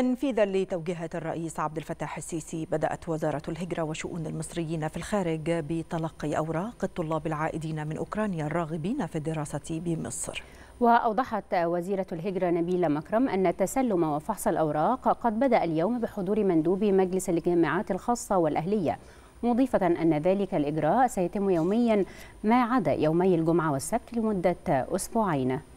تنفيذا لتوجيهات الرئيس عبد الفتاح السيسي بدأت وزارة الهجرة وشؤون المصريين في الخارج بتلقي أوراق الطلاب العائدين من أوكرانيا الراغبين في الدراسة بمصر وأوضحت وزيرة الهجرة نبيلة مكرم أن تسلم وفحص الأوراق قد بدأ اليوم بحضور مندوب مجلس الجامعات الخاصة والأهلية مضيفة أن ذلك الإجراء سيتم يوميا ما عدا يومي الجمعة والسبت لمدة أسبوعين